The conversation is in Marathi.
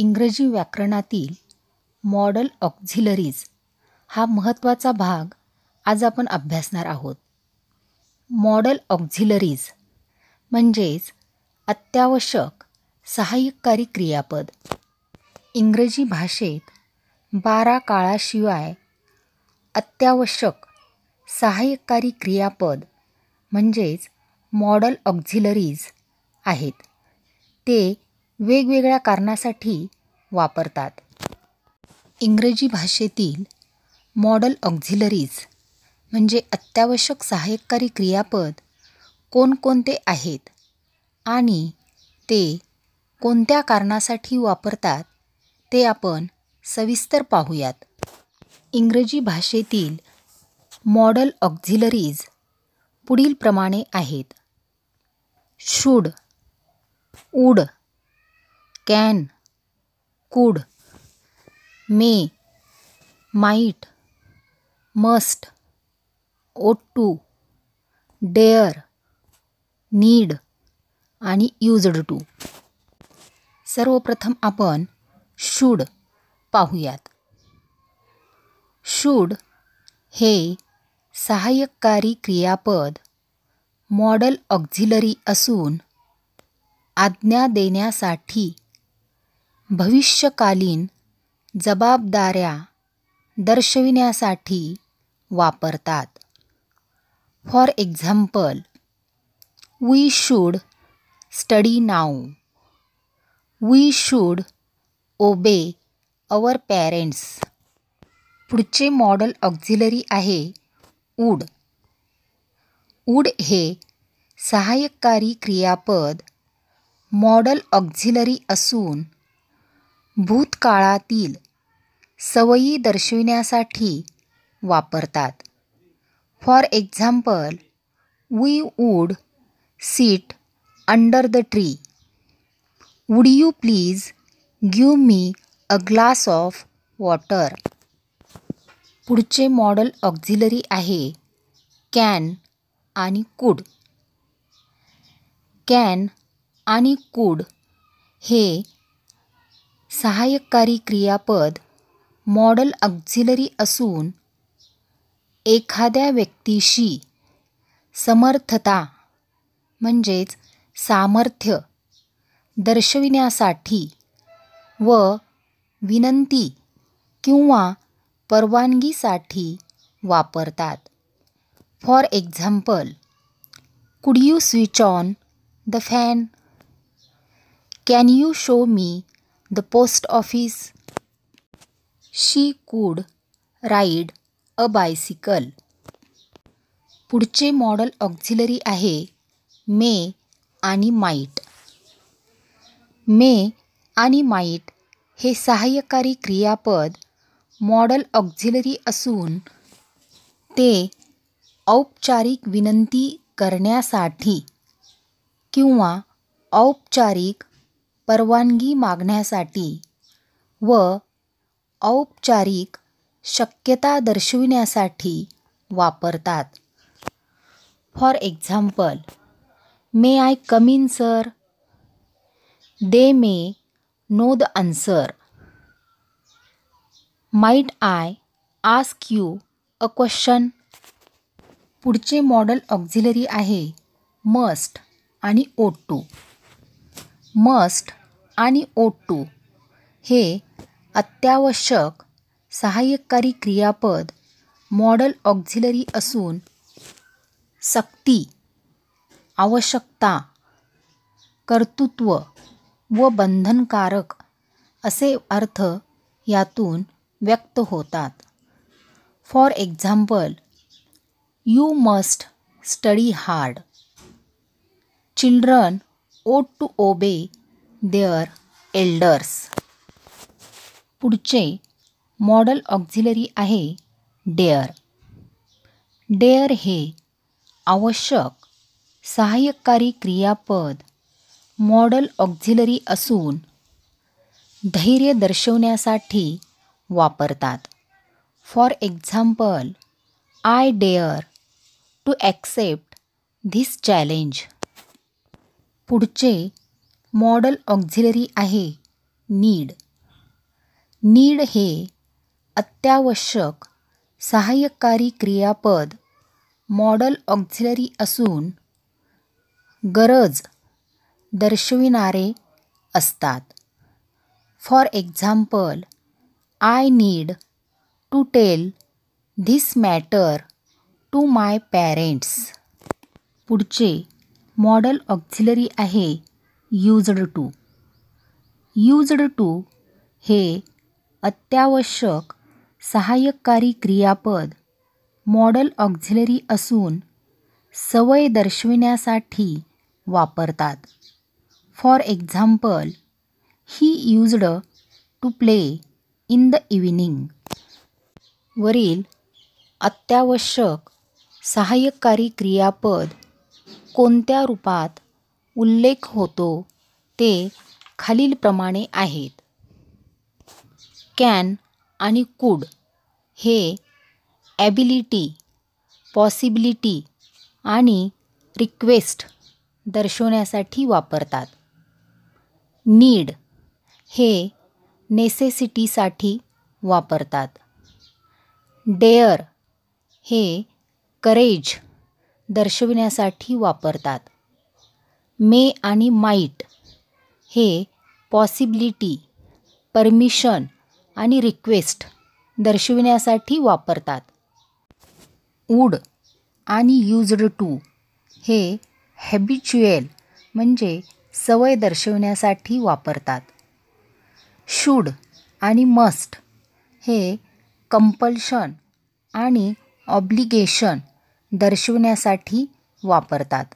इंग्रजी व्याकरणातील मॉडल ऑक्झिलरीज हा महत्त्वाचा भाग आज आपण अभ्यासणार आहोत मॉडल ऑक्झिलरीज म्हणजेच अत्यावश्यक सहाय्यकारी क्रियापद इंग्रजी भाषेत बारा काळाशिवाय अत्यावश्यक सहाय्यकारी क्रियापद म्हणजेच मॉडल ऑक्झिलरीज आहेत ते वेगवेगळ्या कारणासाठी वापरतात इंग्रजी भाषेतील मॉडल ऑक्झिलरीज म्हणजे अत्यावश्यक सहाय्यकारी क्रियापद कोणकोणते आहेत आणि ते कोणत्या कारणासाठी वापरतात ते आपण सविस्तर पाहूयात इंग्रजी भाषेतील मॉडल ऑक्झिलरीज पुढीलप्रमाणे आहेत should would can could may might must ought to dare need आणि यूजड टू सर्वप्रथम आपण शूड पाहूयात शूड हे सहाय्यकारी क्रियापद मॉडल ऑक्झिलरी असून आज्ञा देण्यासाठी भविष्यकालीन जबाबदाऱ्या दर्शविण्यासाठी वापरतात for example we should study now we should obey our parents पुढचे मॉडल ऑक्झिलरी आहे उड. उड हे सहाय्यकारी क्रियापद मॉडल ऑक्झिलरी असून भूतकाळातील सवयी दर्शविण्यासाठी वापरतात for example we would sit under the tree would you please give me a glass of water पुढचे मॉडल ऑक्झिलरी आहे कॅन आणि कूड कॅन आणि कूड हे सहाय्यकारी क्रियापद मॉडल ऑक्झिलरी असून एखाद्या व्यक्तीशी समर्थता म्हणजेच सामर्थ्य दर्शविण्यासाठी व विनंती किंवा परवानगीसाठी वापरतात for example could you switch on the fan can you show me the post office she could ride a bicycle पुढचे मॉडल ऑक्झिलरी आहे मे आणि माईट मे आणि माईट हे सहाय्यकारी क्रियापद मॉडल ऑक्झिलरी असून ते औपचारिक विनंती करण्यासाठी किंवा औपचारिक परवानगी मागण्यासाठी व औपचारिक शक्यता दर्शविण्यासाठी वापरतात for example may I come in sir they may know the answer might I ask you a question पुढचे मॉडल ऑक्झिलरी आहे मस्ट आणि ओट टू मस्ट आणि ओ टू हे अत्यावश्यक सहाय्यकारी क्रियापद मॉडल ऑक्झिलरी असून सक्ती आवश्यकता कर्तृत्व व बंधनकारक असे अर्थ यातून व्यक्त होतात for example you must study hard children ought to obey their elders पुढचे मॉडल ऑक्झिलरी आहे डेअर डेअर हे आवश्यक सहाय्यकारी क्रियापद मॉडल ऑक्झिलरी असून धैर्य दर्शवण्यासाठी वापरतात for example I dare to accept this challenge पुढचे मॉडल ऑक्झिलरी आहे नीड नीड हे अत्यावश्यक सहाय्यकारी क्रियापद मॉडल ऑक्झिलरी असून गरज दर्शविणारे असतात for example I need to tell this matter to my parents पुढचे मॉडल ऑक्झिलरी आहे युजड टू युजड टू हे अत्यावश्यक सहाय्यकारी क्रियापद मॉडल ऑक्झिलरी असून सवय दर्शविण्यासाठी वापरतात for example he used to play in the evening वरील अत्यावश्यक सहाय्यकारी क्रियापद कोणत्या रूपात उल्लेख होतो ते खालीलप्रमाणे आहेत कॅन आणि कूड हे ॲबिलिटी पॉसिबिलिटी आणि रिक्वेस्ट दर्शवण्यासाठी वापरतात नीड हे नेसेसिटीसाठी वापरतात डेअर हे करेज दर्शविण्यासाठी वापरतात मे आणि माईट हे पॉसिबिलिटी परमिशन आणि रिक्वेस्ट दर्शविण्यासाठी वापरतात वूड आणि यूज्ड टू हे हॅबिच्युएल म्हणजे सवय दर्शविण्यासाठी वापरतात शूड आणि मस्ट हे कंपल्शन आणि ऑब्लिगेशन दर्शवण्यासाठी वापरतात